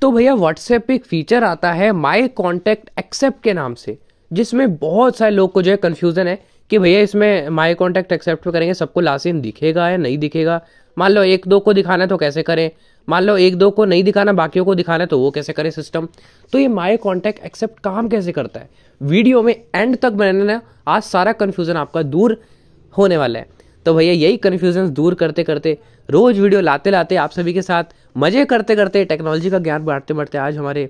तो भैया व्हाट्सएप पे एक फीचर आता है माई कॉन्टैक्ट एक्सेप्ट के नाम से जिसमें बहुत सारे लोग को जो है कन्फ्यूज़न है कि भैया इसमें माई कॉन्टैक्ट एक्सेप्ट पे करेंगे सबको लासिन दिखेगा या नहीं दिखेगा मान लो एक दो को दिखाना है तो कैसे करें मान लो एक दो को नहीं दिखाना बाकियों को दिखाना है तो वो कैसे करें सिस्टम तो ये माई कॉन्टैक्ट एक्सेप्ट काम कैसे करता है वीडियो में एंड तक बने ना आज सारा कन्फ्यूज़न आपका दूर होने वाला है तो भैया यही कन्फ्यूजन दूर करते करते रोज़ वीडियो लाते लाते आप सभी के साथ मज़े करते करते टेक्नोलॉजी का ज्ञान बांटते बांटते आज हमारे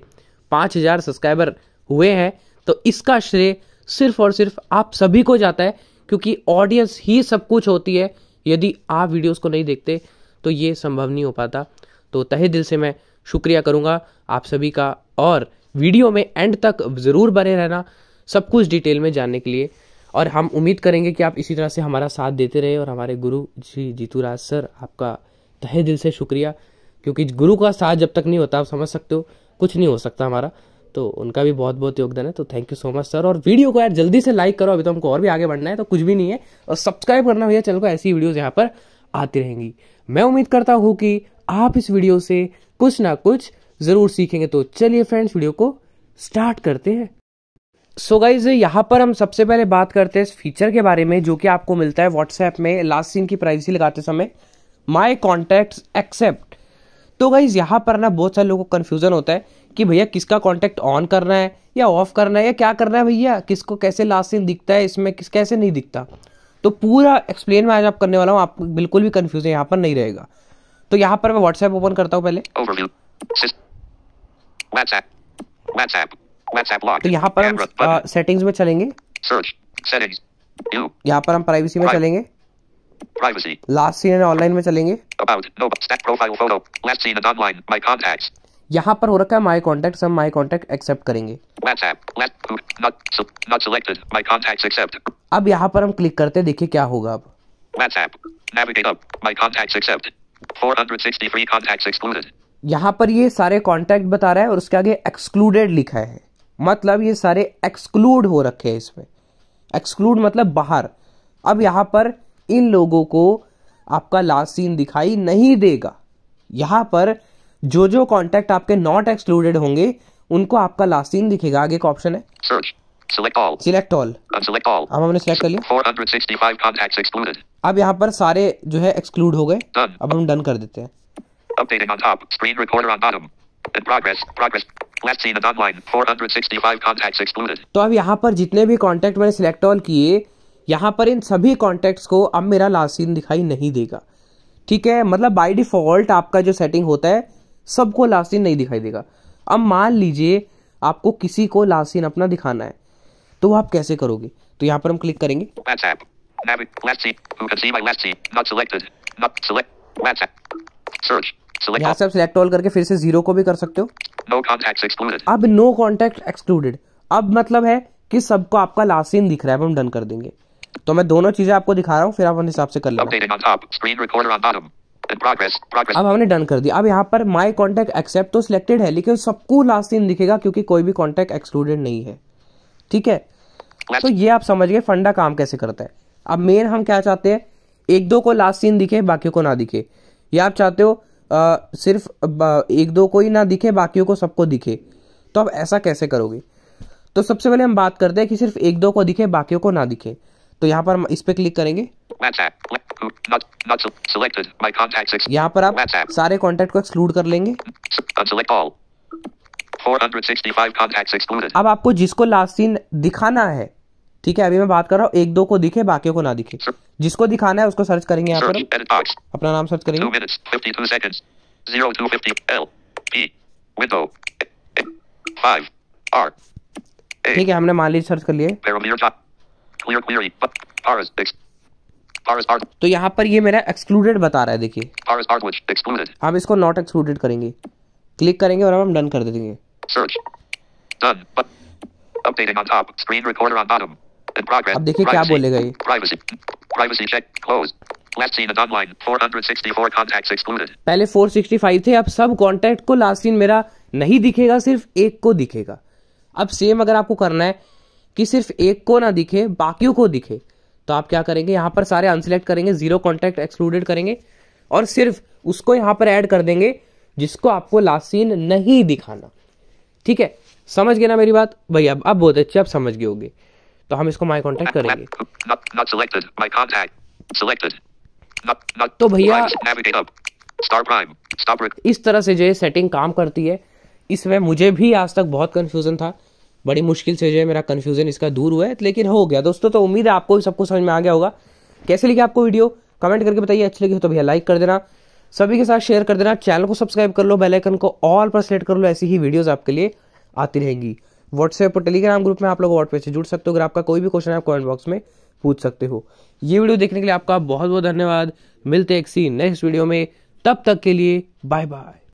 पाँच हज़ार सब्सक्राइबर हुए हैं तो इसका श्रेय सिर्फ और सिर्फ आप सभी को जाता है क्योंकि ऑडियंस ही सब कुछ होती है यदि आप वीडियोस को नहीं देखते तो ये संभव नहीं हो पाता तो तहे दिल से मैं शुक्रिया करूँगा आप सभी का और वीडियो में एंड तक ज़रूर बने रहना सब कुछ डिटेल में जानने के लिए और हम उम्मीद करेंगे कि आप इसी तरह से हमारा साथ देते रहे और हमारे गुरु श्री जीतू राज सर आपका तहे दिल से शुक्रिया क्योंकि गुरु का साथ जब तक नहीं होता आप समझ सकते हो कुछ नहीं हो सकता हमारा तो उनका भी बहुत बहुत योगदान है तो thank you so much sir और वीडियो को यार जल्दी से लाइक करो अभी तो हमको और भी आगे बढ़ना है तो कुछ भी नहीं है और सब्सक्राइब करना भैया चैनल को ऐसी वीडियोज़ यहाँ पर आती रहेंगी मैं उम्मीद करता हूँ कि आप इस वीडियो से कुछ ना कुछ ज़रूर सीखेंगे तो चलिए फ्रेंड्स वीडियो को स्टार्ट करते हैं सो गाइज यहाँ पर हम सबसे पहले बात करते हैं इस फीचर के बारे में जो कि आपको मिलता है व्हाट्सएप में लास्ट सीन की प्राइवेसी लगाते समय माई कॉन्टैक्ट एक्सेप्ट तो गाइज यहाँ पर ना बहुत सारे लोगों को कन्फ्यूजन होता है कि भैया किसका कॉन्टैक्ट ऑन करना है या ऑफ करना है या क्या करना है भैया किसको कैसे लास्ट सीन दिखता है इसमें किस कैसे नहीं दिखता तो पूरा एक्सप्लेन मैं आज आप करने वाला हूँ आप बिल्कुल भी कन्फ्यूजन यहाँ पर नहीं रहेगा तो यहाँ पर मैं व्हाट्सएप ओपन करता हूँ पहले WhatsApp. WhatsApp. तो यहाँ पर हम सेटिंग्स में चलेंगे यहाँ पर हम प्राइवेसी में चलेंगे लास्ट सीन ऑनलाइन में चलेंगे यहाँ पर हो रखा है माई कॉन्टैक्ट हम माई कॉन्टैक्ट एक्सेप्ट करेंगे अब यहाँ पर हम क्लिक करते हैं देखिए क्या होगा अब यहाँ पर ये सारे कॉन्टैक्ट बता रहा है और उसके आगे एक्सक्लूडेड लिखा है मतलब ये सारे एक्सक्लूड हो रखे हैं इसमें एक्सक्लूड मतलब बाहर अब यहाँ पर इन लोगों को आपका लास्ट सीन दिखाई नहीं देगा यहाँ पर जो जो कॉन्टेक्ट आपके नॉट एक्सक्लूडेड होंगे उनको आपका लास्ट सीन दिखेगा आगे का ऑप्शन है सिलेक्ट ऑल all. अब हमने सिलेक्ट कर लिया अब यहाँ पर सारे जो है एक्सक्लूड हो गए अब हम डन कर देते हैं Updating on top, screen recorder on bottom. In progress, progress, तो अब यहाँ पर जितने भी कॉन्टेक्ट मैंने सिलेक्ट ऑल किए यहाँ पर इन सभी कॉन्टैक्ट्स को अब मेरा लास्ट सीन दिखाई नहीं देगा ठीक है मतलब बाय डिफ़ॉल्ट आपका जो सेटिंग होता है सबको लास्ट सीन नहीं दिखाई देगा अब मान लीजिए आपको किसी को लास्ट सीन अपना दिखाना है तो आप कैसे करोगे तो यहाँ पर हम क्लिक करेंगे यहाँ से आप सिलेक्ट ऑल करके फिर से जीरो को भी कर सकते हो नो कॉन्टैक्ट एक्सक्लूडेड अब नो कॉन्टैक्ट एक्सक्लूडेड अब मतलब है कि सबको आपका लास्ट सीन दिख रहा है हम डन कर देंगे तो मैं दोनों चीजें आपको दिखा रहा हूँ फिर आप अपने हिसाब से कर लेना अब हमने डन कर दिया अब यहाँ पर माई कॉन्टैक्ट एक्सेप्ट तो सिलेक्टेड है लेकिन सबको लास्ट सीन दिखेगा क्योंकि कोई भी कॉन्टैक्ट एक्सक्लूडेड नहीं है ठीक है तो ये आप समझ गए फंडा काम कैसे करता है अब मेन हम क्या चाहते हैं एक दो को लास्ट सीन दिखे बाकी को ना दिखे या आप चाहते हो आ, सिर्फ एक दो को ही ना दिखे बाकियों को सबको दिखे तो आप ऐसा कैसे करोगे तो सबसे पहले हम बात करते हैं कि सिर्फ एक दो को दिखे बाकियों को ना दिखे तो यहाँ पर हम इस पर क्लिक करेंगे यहाँ पर आप सारे कॉन्टैक्ट को एक्सक्लूड कर लेंगे uh, अब आपको जिसको लास्ट सीन दिखाना है ठीक है अभी मैं बात कर रहा हूँ एक दो को दिखे बाकी को ना दिखे जिसको दिखाना है उसको सर्च करेंगे यहाँ पर अपना नाम सर्च करेंगे ठीक है हमने मान लीजिए सर्च कर लिए तो यहाँ पर ये मेरा एक्सक्लूडेड बता रहा है देखिए हम इसको नॉट एक्सक्लूडेड करेंगे क्लिक करेंगे और हम डन कर देंगे search done updating on top screen recorder on bottom Uh, अब देखिए क्या बोलेगा ये पहले 465 थे अब सब कॉन्टैक्ट को लास्ट सीन मेरा नहीं दिखेगा सिर्फ एक को दिखेगा अब सेम अगर आपको करना है कि सिर्फ एक को ना दिखे बाकियों को दिखे तो आप क्या करेंगे यहां पर सारे अनसिलेक्ट करेंगे जीरो कॉन्टैक्ट एक्सक्लूडेड करेंगे और सिर्फ उसको यहां पर ऐड कर देंगे जिसको आपको लास्ट सीन नहीं दिखाना ठीक है समझ गए ना मेरी बात भैया अब बहुत अच्छे आप समझ गए होंगे तो हम इसको माई कॉन्टैक्ट करेंगे तो भैया इस तरह से जो है सेटिंग काम करती है इसमें मुझे भी आज तक बहुत कन्फ्यूज़न था बड़ी मुश्किल से जो है मेरा कन्फ्यूज़न इसका दूर हुआ है लेकिन हो गया दोस्तों तो उम्मीद है आपको भी सबको समझ में आ गया होगा कैसे लिखे आपको वीडियो कमेंट करके बताइए अच्छी लगी हो तो भैया लाइक कर देना सभी के साथ शेयर कर देना चैनल को सब्सक्राइब कर लो बेल आइकन को ऑल पर सेलेक्ट कर लो ऐसी ही वीडियोस आपके लिए आती रहेंगी व्हाट्सएप और टेलीग्राम ग्रुप में आप लोग व्हाट्सएप से जुड़ सकते हो अगर आपका कोई भी क्वेश्चन है आप कमेंट बॉक्स में पूछ सकते हो ये वीडियो देखने के लिए आपका बहुत बहुत धन्यवाद मिलते हैं सी नेक्स्ट वीडियो में तब तक के लिए बाय बाय